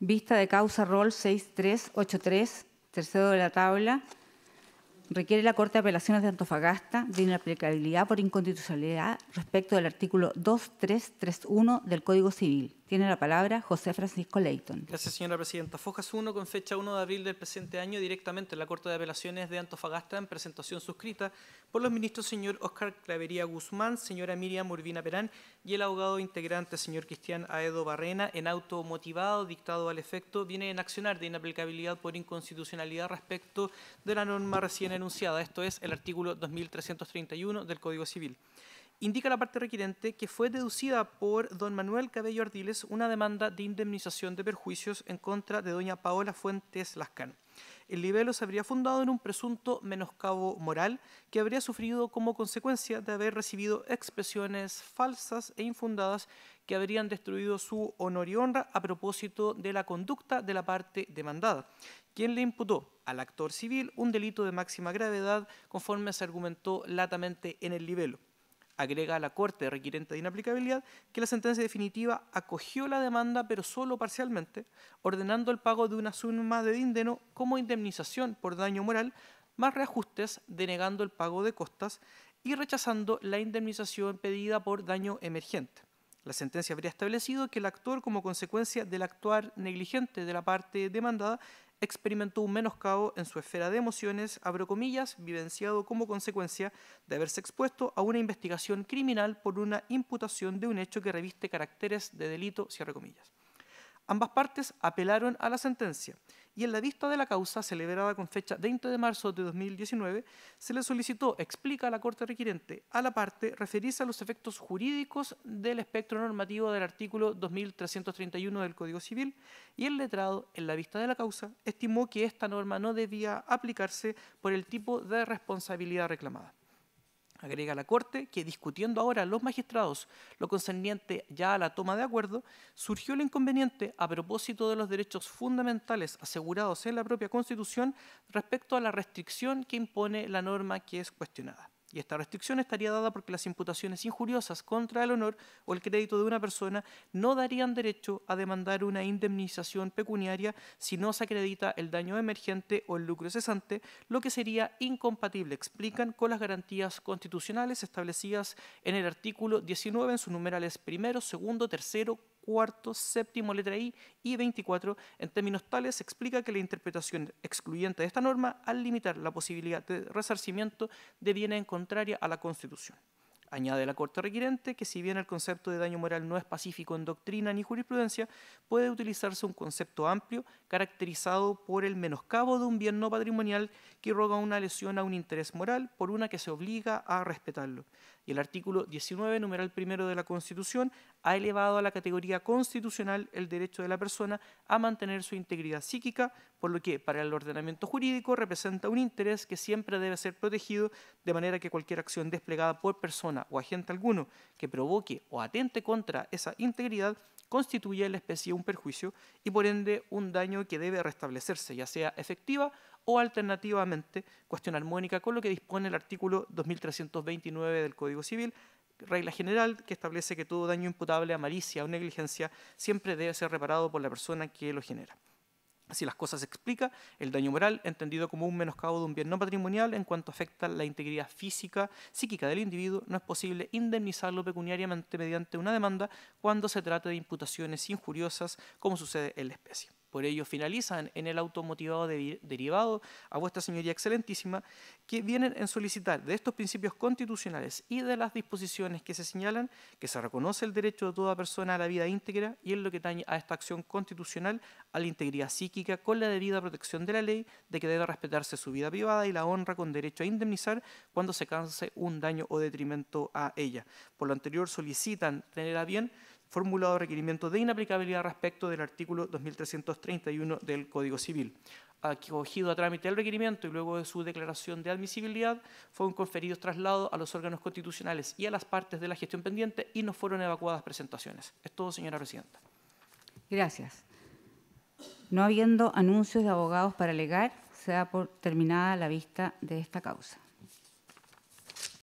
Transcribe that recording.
vista de causa ROL 6383, tercero de la tabla, requiere la Corte de Apelaciones de Antofagasta de inaplicabilidad por inconstitucionalidad respecto del artículo 2331 del Código Civil. Tiene la palabra José Francisco Leyton. Gracias, señora presidenta. Fojas 1, con fecha 1 de abril del presente año, directamente en la Corte de Apelaciones de Antofagasta, en presentación suscrita por los ministros señor Oscar Clavería Guzmán, señora Miriam Urbina Perán y el abogado integrante señor Cristian Aedo Barrena, en auto motivado, dictado al efecto, viene en accionar de inaplicabilidad por inconstitucionalidad respecto de la norma recién enunciada, esto es el artículo 2331 del Código Civil indica la parte requirente que fue deducida por don Manuel Cabello Ardiles una demanda de indemnización de perjuicios en contra de doña Paola Fuentes Lascano. El libelo se habría fundado en un presunto menoscabo moral que habría sufrido como consecuencia de haber recibido expresiones falsas e infundadas que habrían destruido su honor y honra a propósito de la conducta de la parte demandada, quien le imputó al actor civil un delito de máxima gravedad conforme se argumentó latamente en el libelo agrega la Corte Requiriente de inaplicabilidad que la sentencia definitiva acogió la demanda, pero solo parcialmente, ordenando el pago de una suma de dindeno como indemnización por daño moral, más reajustes, denegando el pago de costas y rechazando la indemnización pedida por daño emergente. La sentencia habría establecido que el actor, como consecuencia del actuar negligente de la parte demandada, experimentó un menoscabo en su esfera de emociones, abro comillas, vivenciado como consecuencia de haberse expuesto a una investigación criminal por una imputación de un hecho que reviste caracteres de delito, cierre comillas. Ambas partes apelaron a la sentencia y en la vista de la causa, celebrada con fecha 20 de marzo de 2019, se le solicitó, explica a la Corte requiriente, a la parte referirse a los efectos jurídicos del espectro normativo del artículo 2331 del Código Civil y el letrado, en la vista de la causa, estimó que esta norma no debía aplicarse por el tipo de responsabilidad reclamada. Agrega la Corte que discutiendo ahora los magistrados lo concerniente ya a la toma de acuerdo, surgió el inconveniente a propósito de los derechos fundamentales asegurados en la propia Constitución respecto a la restricción que impone la norma que es cuestionada. Y esta restricción estaría dada porque las imputaciones injuriosas contra el honor o el crédito de una persona no darían derecho a demandar una indemnización pecuniaria si no se acredita el daño emergente o el lucro cesante, lo que sería incompatible, explican, con las garantías constitucionales establecidas en el artículo 19 en sus numerales primero, segundo, tercero, cuarto, séptimo, letra I y 24, en términos tales explica que la interpretación excluyente de esta norma, al limitar la posibilidad de resarcimiento, deviene en contraria a la Constitución. Añade la Corte Requiriente que si bien el concepto de daño moral no es pacífico en doctrina ni jurisprudencia, puede utilizarse un concepto amplio caracterizado por el menoscabo de un bien no patrimonial que roga una lesión a un interés moral por una que se obliga a respetarlo y el artículo 19, numeral primero de la Constitución, ha elevado a la categoría constitucional el derecho de la persona a mantener su integridad psíquica, por lo que para el ordenamiento jurídico representa un interés que siempre debe ser protegido, de manera que cualquier acción desplegada por persona o agente alguno que provoque o atente contra esa integridad constituye en la especie un perjuicio y por ende un daño que debe restablecerse, ya sea efectiva o alternativamente cuestión armónica con lo que dispone el artículo 2329 del Código Civil, regla general que establece que todo daño imputable a malicia o negligencia siempre debe ser reparado por la persona que lo genera. Así las cosas se explica, el daño moral, entendido como un menoscabo de un bien no patrimonial en cuanto afecta la integridad física, psíquica del individuo, no es posible indemnizarlo pecuniariamente mediante una demanda cuando se trata de imputaciones injuriosas como sucede en la especie. Por ello finalizan en el automotivado derivado a vuestra señoría excelentísima, que vienen en solicitar de estos principios constitucionales y de las disposiciones que se señalan que se reconoce el derecho de toda persona a la vida íntegra y en lo que daña a esta acción constitucional a la integridad psíquica con la debida protección de la ley de que debe respetarse su vida privada y la honra con derecho a indemnizar cuando se canse un daño o detrimento a ella. Por lo anterior solicitan tener a bien formulado requerimiento de inaplicabilidad respecto del artículo 2331 del Código Civil. Acogido a trámite el requerimiento y luego de su declaración de admisibilidad, fueron conferidos traslados a los órganos constitucionales y a las partes de la gestión pendiente y no fueron evacuadas presentaciones. Es todo, señora presidenta. Gracias. No habiendo anuncios de abogados para alegar, se da por terminada la vista de esta causa.